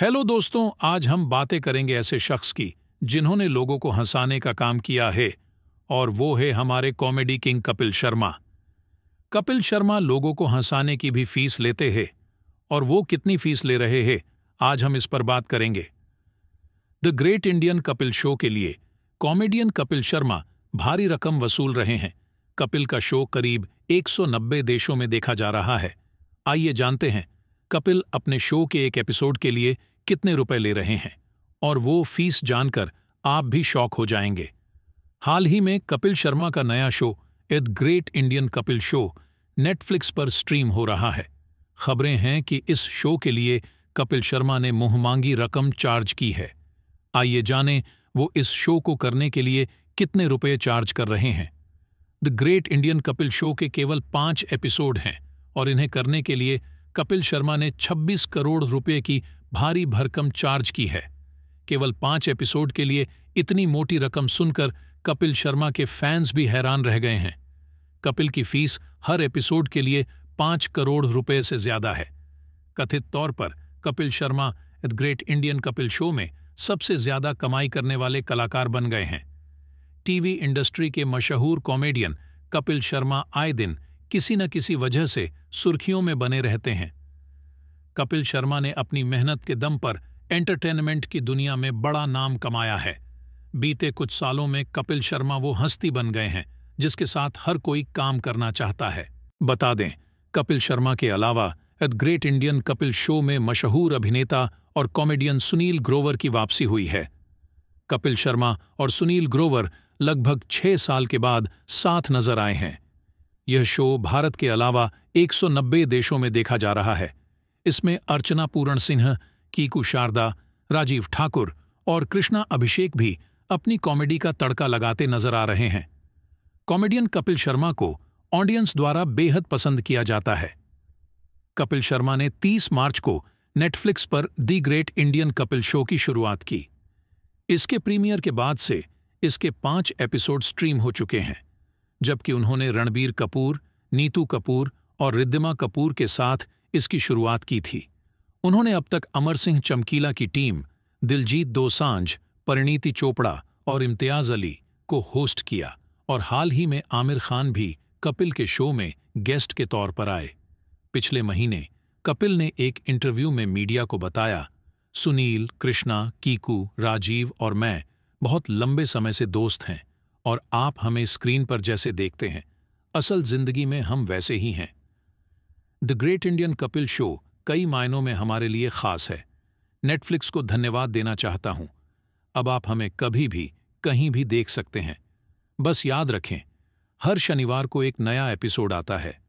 hello दोस्तों आज हम बातें करेंगे ऐसे शख्स की जिन्होंने लोगों को हंसाने का काम किया है और वो है हमारे कॉमेडी किंग कपिल शर्मा कपिल शर्मा लोगों को हंसाने की भी फीस लेते हैं और वो कितनी फीस ले रहे हैं आज हम इस पर बात करेंगे the great Indian Kapil show के लिए कॉमेडियन कपिल शर्मा भारी रकम वसूल रहे हैं कपिल का शो करीब 190 देशों में देखा जा रहा है आइए जानते हैं कपिल अपने शो के एक एपिसोड के लिए कितने रुपए ले रहे हैं और वो फीस जानकर आप भी शौक हो जाएंगे हाल ही में कपिल शर्मा का नया show the great Indian Kapil show Netflix पर स्ट्रीम हो रहा है खबरें हैं कि इस शो के लिए कपिल शर्मा ने मुंह मांगी रकम चार्ज की है आइए जानें वो इस शो को करने के लिए कितने रुपए चार्ज कर रहे हैं the great Indian Kapil show के केवल पांच एपिसोड हैं और इन्हें करने के लिए कपिल शर्मा ने 26 करोड़ रुपए की भारी भरकम चार्ज की है केवल पांच एपिसोड के लिए इतनी मोटी रकम सुनकर कपिल शर्मा के फैंस भी हैरान रह गए हैं कपिल की फीस हर एपिसोड के लिए पांच करोड़ रुपए से ज्यादा है कथित तौर पर Kapil Sharma the great Indian Kapil show में सबसे ज्यादा कमाई करने वाले कलाकार बन गए हैं टीवी इंडस्ट्री के मशहूर कॉमेडियन कपिल शर्मा आए दिन किसी न किसी वजह से सुर्खियों में बने रहते हैं कपिल शर्मा ने अपनी मेहनत के दम पर एंटरटेनमेंट की दुनिया में बड़ा नाम कमाया है बीते कुछ सालों में कपिल शर्मा वो हस्ती बन गए हैं जिसके साथ हर कोई काम करना चाहता है बता दें कपिल शर्मा के अलावा एट ग्रेट इंडियन कपिल शो में मशहूर अभिनेता और कॉमेडियन सुनील ग्रोवर की वापसी हुई है कपिल शर्मा और सुनील ग्रोवर लगभग छह साल के बाद साथ नजर आए हैं यह शो भारत के अलावा 190 देशों में देखा जा रहा है इसमें अर्चना पूरण सिंह कीकू शारदा राजीव ठाकुर और कृष्णा अभिषेक भी अपनी कॉमेडी का तड़का लगाते नजर आ रहे हैं कॉमेडियन कपिल शर्मा को ऑडियंस द्वारा बेहद पसंद किया जाता है कपिल शर्मा ने 30 मार्च को नेटफ्लिक्स पर the great Indian Kapil show की शुरुआत की इसके प्रीमियर के बाद से इसके पांच एपिसोड स्ट्रीम हो चुके हैं जबकि उन्होंने रणबीर कपूर नीतू कपूर और रिद्धिमा कपूर के साथ इसकी शुरुआत की थी उन्होंने अब तक अमर सिंह चमकीला की टीम दिलजीत दोसांझ परिणीति चोपड़ा और इम्तियाज अली को होस्ट किया और हाल ही में आमिर खान भी कपिल के शो में गेस्ट के तौर पर आए पिछले महीने कपिल ने एक इंटरव्यू में मीडिया को बताया सुनील कृष्णा कीकू राजीव और मैं बहुत लंबे समय से दोस्त हैं और आप हमें स्क्रीन पर जैसे देखते हैं असल जिंदगी में हम वैसे ही हैं the great Indian Kapil show कई मायनों में हमारे लिए खास है नेटफ्लिक्स को धन्यवाद देना चाहता हूं अब आप हमें कभी भी कहीं भी देख सकते हैं बस याद रखें हर शनिवार को एक नया एपिसोड आता है